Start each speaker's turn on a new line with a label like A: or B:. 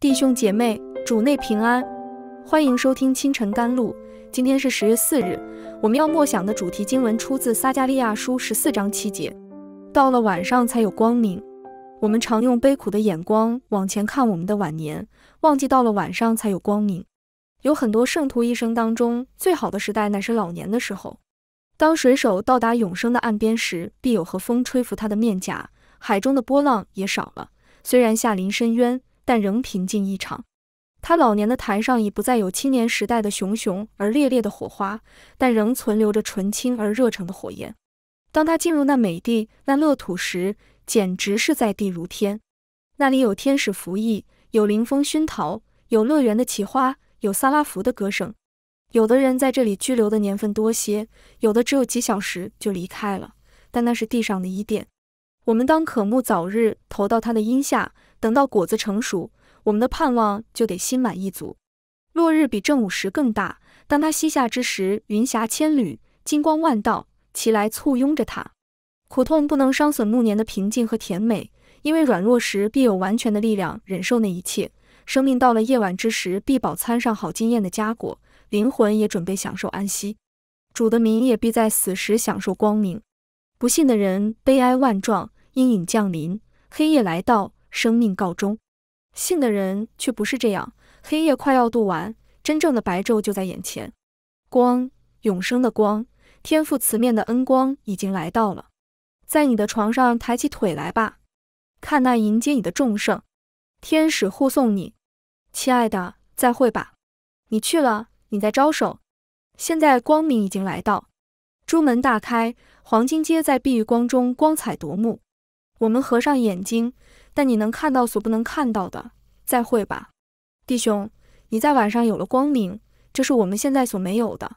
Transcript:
A: 弟兄姐妹，主内平安，欢迎收听清晨甘露。今天是十月四日，我们要默想的主题经文出自撒加利亚书十四章七节。到了晚上才有光明。我们常用悲苦的眼光往前看我们的晚年，忘记到了晚上才有光明。有很多圣徒一生当中最好的时代乃是老年的时候。当水手到达永生的岸边时，必有和风吹拂他的面颊，海中的波浪也少了。虽然下临深渊。但仍平静异常。他老年的台上已不再有青年时代的熊熊而烈烈的火花，但仍存留着纯青而热诚的火焰。当他进入那美地、那乐土时，简直是在地如天。那里有天使服役，有灵风熏陶，有乐园的奇花，有萨拉福的歌声。有的人在这里拘留的年份多些，有的只有几小时就离开了。但那是地上的伊甸。我们当渴慕早日投到他的荫下。等到果子成熟，我们的盼望就得心满意足。落日比正午时更大，当它西下之时，云霞千缕，金光万道齐来簇拥着它。苦痛不能伤损暮年的平静和甜美，因为软弱时必有完全的力量忍受那一切。生命到了夜晚之时，必饱餐上好经验的佳果，灵魂也准备享受安息。主的民也必在死时享受光明。不信的人悲哀万状，阴影降临，黑夜来到。生命告终，信的人却不是这样。黑夜快要渡完，真正的白昼就在眼前。光，永生的光，天父慈面的恩光已经来到了。在你的床上抬起腿来吧，看那迎接你的众圣，天使护送你。亲爱的，再会吧。你去了，你在招手。现在光明已经来到，朱门大开，黄金街在碧玉光中光彩夺目。我们合上眼睛。但你能看到所不能看到的，再会吧，弟兄！你在晚上有了光明，这是我们现在所没有的。